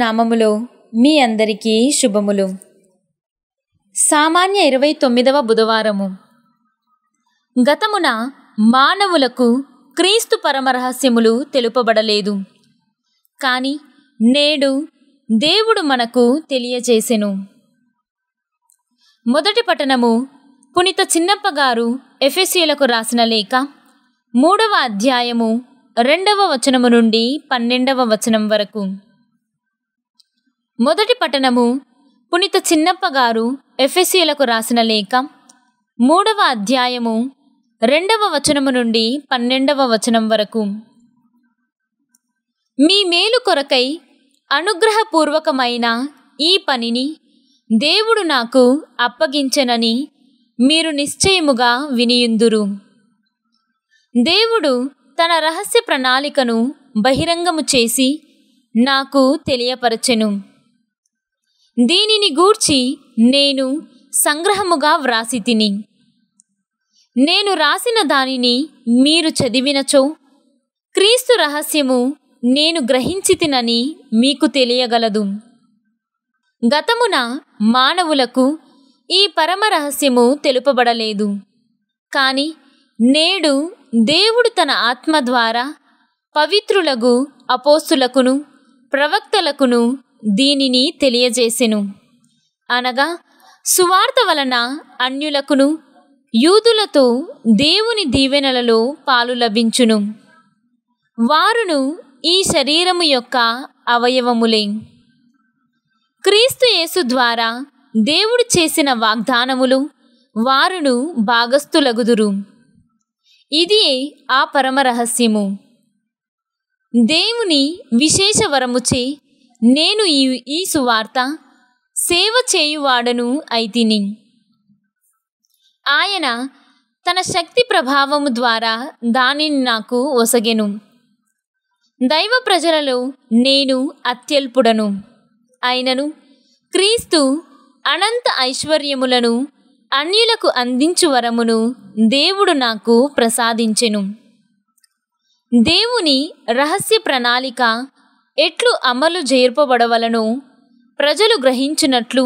నామములో మీ అందరికీ శుభములు సామాన్య ఇరవై తొమ్మిదవ బుధవారము గతమున మానవులకు క్రీస్తు పరమరహస్యములు తెలుపబడలేదు కానీ నేడు దేవుడు మనకు తెలియచేసెను మొదటి పట్టణము పునిత చిన్నప్ప గారు రాసిన లేఖ మూడవ అధ్యాయము రెండవ వచనము నుండి పన్నెండవ వచనం వరకు మొదటి పట్టణము పునిత చిన్నప్ప గారు ఎఫ్ఎస్సీలకు రాసిన లేఖ మూడవ అధ్యాయము రెండవ వచనము నుండి పన్నెండవ వచనం వరకు మీ మేలు కొరకై అనుగ్రహపూర్వకమైన ఈ పనిని దేవుడు నాకు అప్పగించెనని మీరు నిశ్చయముగా వినియుందురు దేవుడు తన రహస్య ప్రణాళికను బహిరంగము చేసి నాకు తెలియపరచెను దీనిని గూర్చి నేను సంగ్రహముగా వ్రాసి తిని నేను రాసిన దానిని మీరు చదివినచో క్రీస్తు రహస్యము నేను గ్రహించి తినని మీకు తెలియగలదు గతమున మానవులకు ఈ పరమరహస్యము తెలుపబడలేదు కానీ నేడు దేవుడు తన ఆత్మ ద్వారా పవిత్రులకు అపోస్తులకును ప్రవక్తలకును దీనిని తెలియజేసెను అనగా సువార్త వలన అన్యులకును యూదులతో దేవుని దీవెనలలో పాలు లభించును వారును ఈ శరీరము యొక్క అవయవములే క్రీస్తు ద్వారా దేవుడు చేసిన వాగ్దానములు వారును భాగస్థులగుదురు ఇది ఆ పరమరహస్యము దేవుని విశేషవరముచే నేను ఈ ఈ సువార్త సేవ చేయువాడను అయితిని ఆయన తన శక్తి ప్రభావము ద్వారా దానిని నాకు ఒసగెను దైవ ప్రజలలో నేను అత్యల్పుడను అయినను క్రీస్తు అనంత ఐశ్వర్యములను అన్యులకు అందించు వరమును దేవుడు నాకు ప్రసాదించెను దేవుని రహస్య ప్రణాళిక ఎట్లు అమలు జరుపబడవలను ప్రజలు గ్రహించినట్లు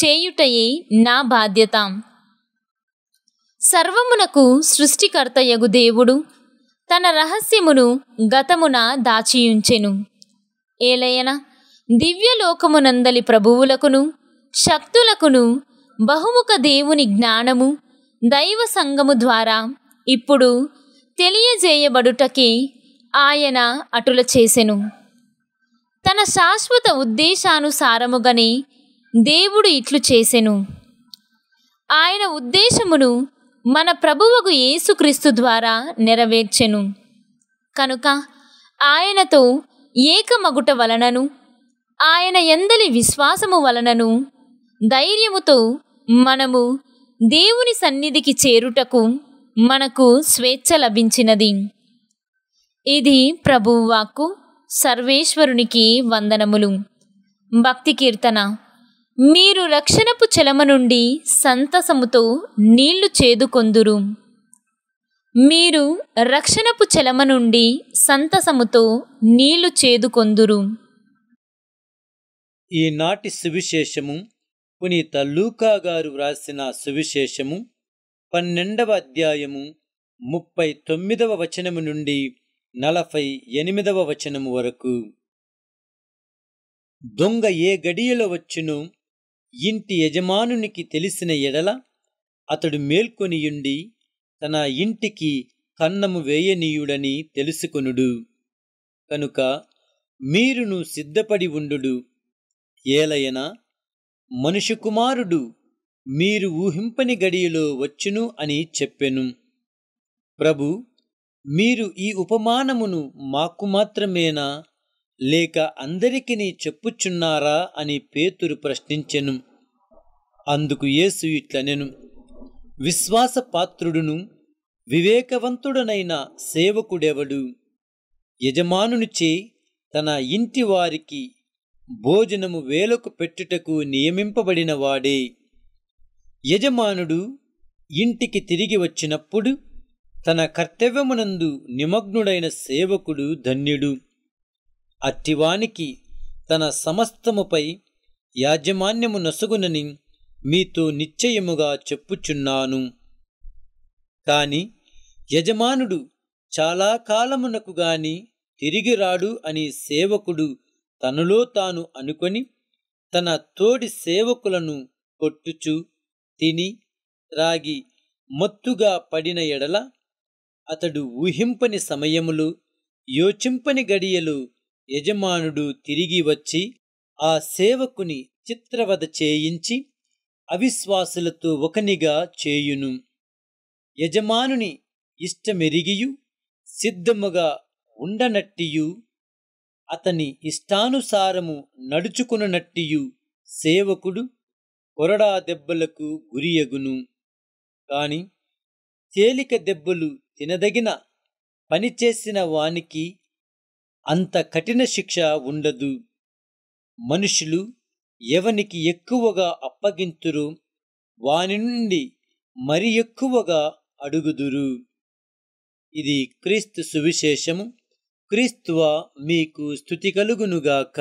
చేయుటయే నా బాధ్యత సర్వమునకు సృష్టికర్తయగు దేవుడు తన రహస్యమును గతమున దాచియుంచెను ఏలయన దివ్యలోకమునందలి ప్రభువులకును శక్తులకును బహుముఖ దేవుని జ్ఞానము దైవ సంగము ద్వారా ఇప్పుడు తెలియజేయబడుటకే ఆయన అటుల చేసెను తన శాశ్వత ఉద్దేశానుసారముగని దేవుడు ఇట్లు చేసెను ఆయన ఉద్దేశమును మన ప్రభువకు యేసుక్రీస్తు ద్వారా నెరవేర్చెను కనుక ఆయనతో ఏకమగుట వలనను ఆయన ఎందలి విశ్వాసము వలనను ధైర్యముతో మనము దేవుని సన్నిధికి చేరుటకు మనకు స్వేచ్ఛ లభించినది ఇది ప్రభువాక్కు సర్వేశ్వరునికి వందనములు భక్తి కీర్తన మీరు రక్షణపు చెలమ నుండి సంతసముతో నీళ్లు చేదుకొందురు మీరు రక్షణపు చెలమ నుండి సంతసముతో నీళ్లు చేదుకొందురు ఈనాటి సువిశేషము పునీత లూకా గారు వ్రాసిన సువిశేషము పన్నెండవ అధ్యాయము ముప్పై తొమ్మిదవ వచనము నుండి నలభై ఎనిమిదవ వచనము వరకు దొంగ ఏ గడియలో వచ్చును ఇంటి యజమానునికి తెలిసిన ఎడల అతడు మేల్కొనియుండి తన ఇంటికి కన్నము వేయనీయుడని తెలుసుకొనుడు కనుక మీరును సిద్ధపడి ఉండు ఏలయన మనుషుకుమారుడు కుమారుడు మీరు ఊహింపని గడియలో వచ్చును అని చెప్పెను ప్రభు మీరు ఈ ఉపమానమును మాకు మాత్రమేనా లేక అందరికీ చెప్పుచున్నారా అని పేతురు ప్రశ్నించెను అందుకు యేసు ఇట్లనెను విశ్వాసపాత్రుడును వివేకవంతుడనైన సేవకుడెవడు యజమానునిచే తన ఇంటి వారికి భోజనము వేలకు పెట్టుటకు నియమింపబడినవాడే యజమానుడు ఇంటికి తిరిగి వచ్చినప్పుడు తన కర్తవ్యమునందు నిమగ్నుడైన సేవకుడు ధన్యుడు అట్టివానికి తన సమస్తముపై యాజమాన్యము నసుగునని మీతో నిశ్చయముగా చెప్పుచున్నాను కాని యజమానుడు చాలా కాలమునకు గాని తిరిగి రాడు అని సేవకుడు తనలో తాను అనుకొని తన తోడి సేవకులను కొట్టుచు తిని రాగి మత్తుగా పడిన ఎడల అతడు ఊహింపని సమయములు యోచింపని గడియలు యజమానుడు తిరిగి వచ్చి ఆ సేవకుని చిత్రవద చేయించి అవిశ్వాసులతో ఒకనిగా చేయును యజమానుని ఇష్టమెరిగియు సిద్ధముగా ఉండనట్టియు అతని ఇష్టానుసారము నడుచుకున్నట్టియు సేవకుడు కొరడా దెబ్బలకు గురియగును కాని తేలిక దెబ్బలు తినదగిన పనిచేసిన వానికి అంత కఠిన శిక్ష ఉండదు మనుషులు ఎవనికి ఎక్కువగా అప్పగింతురు వాని నుండి మరి ఎక్కువగా అడుగుదురు ఇది క్రీస్తు సువిశేషము క్రీస్తువ మీకు స్థుతి కలుగునుగాక